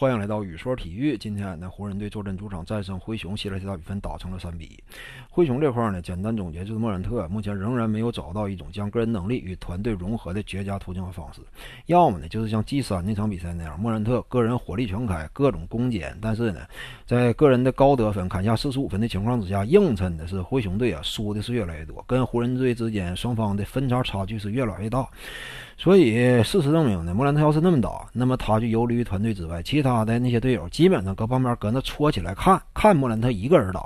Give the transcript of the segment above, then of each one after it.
欢迎来到雨说体育。今天呢，湖人队坐镇主场战胜灰熊，系列赛大比分打成了三比一。灰熊这块呢，简单总结就是莫兰特目前仍然没有找到一种将个人能力与团队融合的绝佳途径和方式。要么呢，就是像 G 三那场比赛那样，莫兰特个人火力全开，各种攻坚。但是呢，在个人的高得分砍下四十五分的情况之下，映衬的是灰熊队啊输的是越来越多，跟湖人队之间双方的分差差距是越来越大。所以事实证明呢，莫兰特要是那么打，那么他就游离于团队之外，其他的那些队友基本上搁旁边搁那戳起来看看莫兰特一个人打。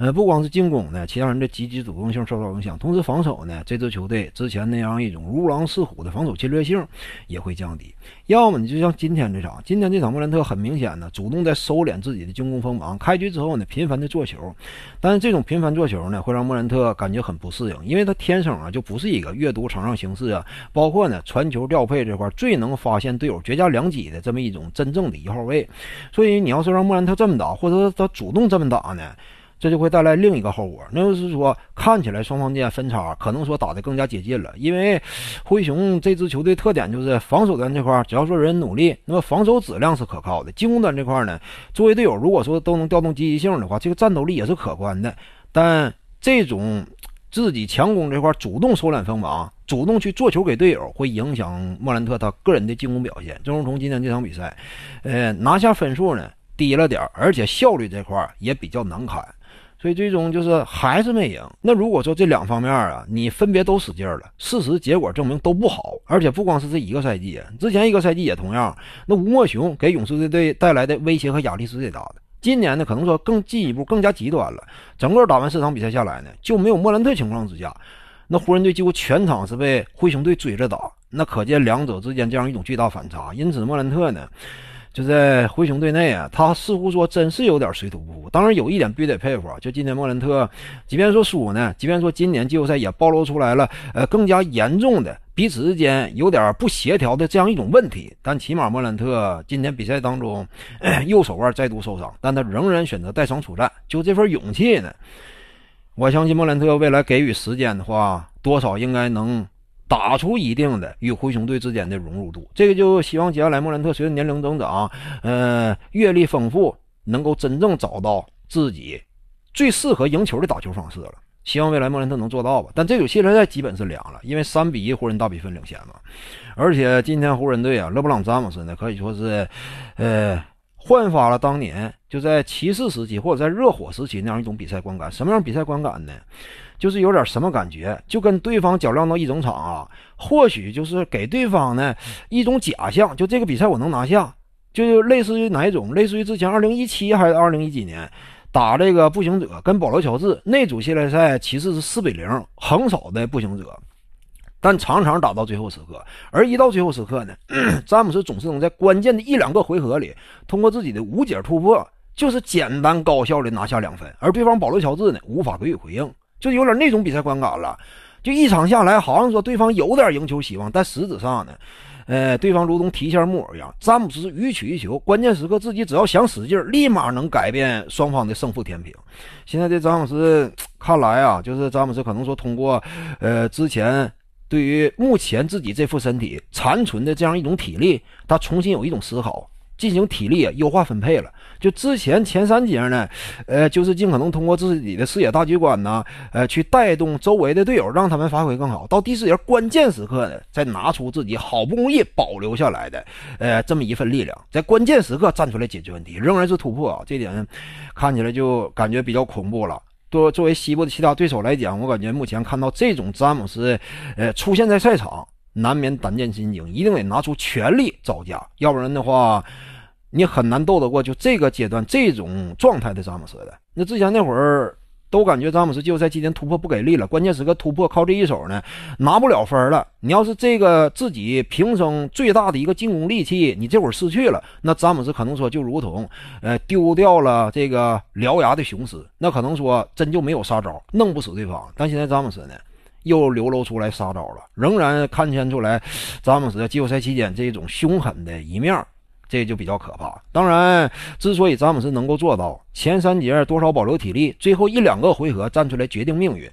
呃，不光是进攻呢，其他人的积极主动性受到影响。同时，防守呢，这支球队之前那样一种如狼似虎的防守侵略性也会降低。要么你就像今天这场，今天这场莫兰特很明显的主动在收敛自己的进攻锋芒。开局之后呢，频繁的做球，但是这种频繁做球呢，会让莫兰特感觉很不适应，因为他天生啊就不是一个阅读场上形势啊，包括呢传球调配这块最能发现队友绝佳良机的这么一种真正的一号位。所以你要是让莫兰特这么打，或者说他主动这么打呢？这就会带来另一个后果，那就是说，看起来双方间分差可能说打的更加接近了。因为灰熊这支球队特点就是防守端这块，只要说人努力，那么防守质量是可靠的。进攻端这块呢，作为队友如果说都能调动积极性的话，这个战斗力也是可观的。但这种自己强攻这块主动收敛锋芒，主动去做球给队友，会影响莫兰特他个人的进攻表现。正如从今天这场比赛，呃，拿下分数呢低了点，而且效率这块也比较难砍。所以最终就是还是没赢。那如果说这两方面啊，你分别都使劲了，事实结果证明都不好，而且不光是这一个赛季，之前一个赛季也同样。那吴莫雄给勇士队队带来的威胁和压力是最大的。今年呢，可能说更进一步，更加极端了。整个打完四场比赛下来呢，就没有莫兰特情况之下，那湖人队几乎全场是被灰熊队追着打。那可见两者之间这样一种巨大反差。因此，莫兰特呢？就在灰熊队内啊，他似乎说真是有点水土不服。当然，有一点必须得佩服啊，就今年莫兰特，即便说输呢，即便说今年季后赛也暴露出来了，呃，更加严重的彼此之间有点不协调的这样一种问题。但起码莫兰特今年比赛当中，右手腕再度受伤，但他仍然选择带伤出战，就这份勇气呢，我相信莫兰特未来给予时间的话，多少应该能。打出一定的与灰熊队之间的融入度，这个就希望接下来莫兰特随着年龄增长，呃，阅历丰富，能够真正找到自己最适合赢球的打球方式了。希望未来莫兰特能做到吧。但这组系列赛基本是凉了，因为三比一湖人大比分领先嘛。而且今天湖人队啊，勒布朗詹姆斯呢可以说是，呃，焕发了当年就在骑士时期或者在热火时期那样一种比赛观感。什么样比赛观感呢？就是有点什么感觉，就跟对方较量到一种场啊，或许就是给对方呢一种假象，就这个比赛我能拿下，就就类似于哪一种，类似于之前二零一七还是二零一几年打这个步行者跟保罗乔治那组系列赛，骑士是四比零横扫的步行者，但常常打到最后时刻，而一到最后时刻呢，詹姆斯总是能在关键的一两个回合里，通过自己的无解突破，就是简单高效的拿下两分，而对方保罗乔治呢无法给予回应。就有点那种比赛观感了，就一场下来，好像说对方有点赢球希望，但实质上呢，呃，对方如同提线木偶一样，詹姆斯予取予求，关键时刻自己只要想使劲立马能改变双方的胜负天平。现在这詹姆斯看来啊，就是詹姆斯可能说通过，呃，之前对于目前自己这副身体残存的这样一种体力，他重新有一种思考。进行体力优化分配了。就之前前三节呢，呃，就是尽可能通过自己的视野大局观呢，呃，去带动周围的队友，让他们发挥更好。到第四节关键时刻呢，再拿出自己好不容易保留下来的，呃，这么一份力量，在关键时刻站出来解决问题，仍然是突破啊。这点看起来就感觉比较恐怖了。作作为西部的其他对手来讲，我感觉目前看到这种詹姆斯，呃，出现在赛场。难免胆战心惊，一定得拿出全力招架，要不然的话，你很难斗得过就这个阶段这种状态的詹姆斯的。那之前那会儿，都感觉詹姆斯季后赛今天突破不给力了，关键时刻突破靠这一手呢，拿不了分了。你要是这个自己平生最大的一个进攻利器，你这会儿失去了，那詹姆斯可能说就如同，呃，丢掉了这个獠牙的雄狮，那可能说真就没有杀招，弄不死对方。但现在詹姆斯呢？又流露出来杀招了，仍然看见出来詹姆斯在季后赛期间这种凶狠的一面，这就比较可怕。当然，之所以詹姆斯能够做到前三节多少保留体力，最后一两个回合站出来决定命运，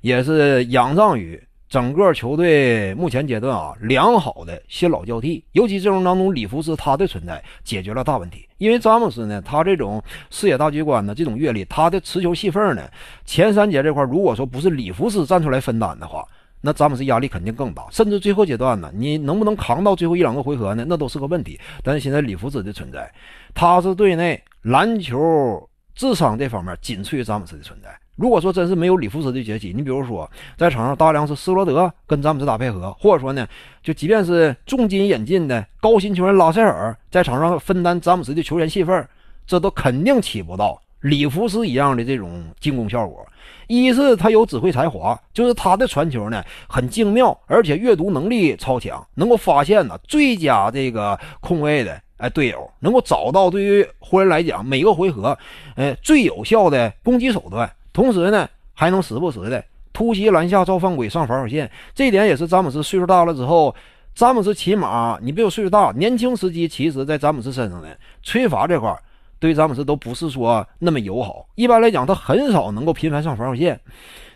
也是仰仗于。整个球队目前阶段啊，良好的新老交替，尤其阵容当中，里弗斯他的存在解决了大问题。因为詹姆斯呢，他这种视野大局观呢，这种阅历，他的持球戏份呢，前三节这块，如果说不是里弗斯站出来分担的话，那詹姆斯压力肯定更大，甚至最后阶段呢，你能不能扛到最后一两个回合呢，那都是个问题。但是现在里弗斯的存在，他是队内篮球智商这方面仅次于詹姆斯的存在。如果说真是没有里弗斯的崛起，你比如说在场上大量是斯罗德跟詹姆斯打配合，或者说呢，就即便是重金引进的高薪球员拉塞尔在场上分担詹姆斯的球员戏份，这都肯定起不到里弗斯一样的这种进攻效果。一是他有指挥才华，就是他的传球呢很精妙，而且阅读能力超强，能够发现呢最佳这个控位的哎队友，能够找到对于湖人来讲每个回合，哎最有效的攻击手段。同时呢，还能时不时的突袭篮下造犯规上防守线，这点也是詹姆斯岁数大了之后。詹姆斯起码，你比我岁数大，年轻时期其实在詹姆斯身上呢，吹罚这块对詹姆斯都不是说那么友好。一般来讲，他很少能够频繁上防守线。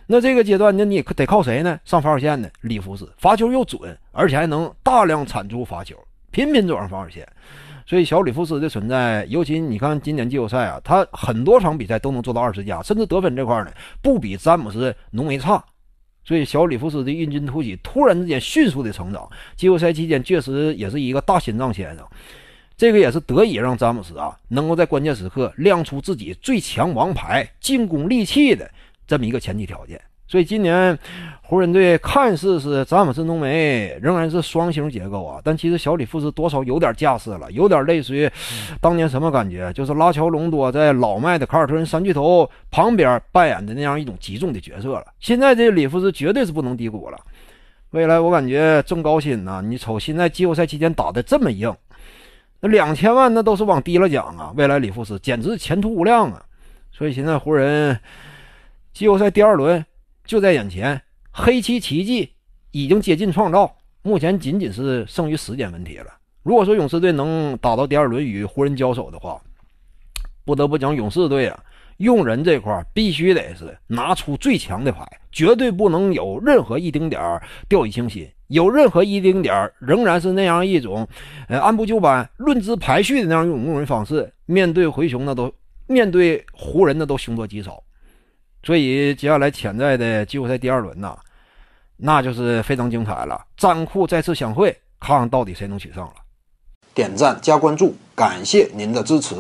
那这个阶段，那你得靠谁呢？上防守线呢？里弗斯，罚球又准，而且还能大量产出罚球，频频走上防守线。所以，小里弗斯的存在，尤其你看今年季后赛啊，他很多场比赛都能做到二十加，甚至得分这块呢，不比詹姆斯浓眉差。所以，小里弗斯的异军突起，突然之间迅速的成长，季后赛期间确实也是一个大心脏先生。这个也是得以让詹姆斯啊能够在关键时刻亮出自己最强王牌、进攻利器的这么一个前提条件。所以今年湖人队看似是詹姆斯、浓眉仍然是双星结构啊，但其实小里弗斯多少有点架势了，有点类似于当年什么感觉？就是拉乔隆多在老迈的凯尔特人三巨头旁边扮演的那样一种集中的角色了。现在这里弗斯绝对是不能低估了，未来我感觉中高薪呐！你瞅现在季后赛期间打的这么硬，那两千万那都是往低了讲啊。未来里弗斯简直前途无量啊！所以现在湖人季后赛第二轮。就在眼前，黑棋奇迹已经接近创造，目前仅仅是剩余时间问题了。如果说勇士队能打到第二轮与湖人交手的话，不得不讲勇士队啊，用人这块必须得是拿出最强的牌，绝对不能有任何一丁点掉以轻心，有任何一丁点仍然是那样一种，呃，按部就班、论资排序的那样一种用人方式，面对灰熊那都面对湖人那都凶多吉少。所以，接下来潜在的季后赛第二轮呢，那就是非常精彩了。战库再次相会，看看到底谁能取胜了。点赞加关注，感谢您的支持。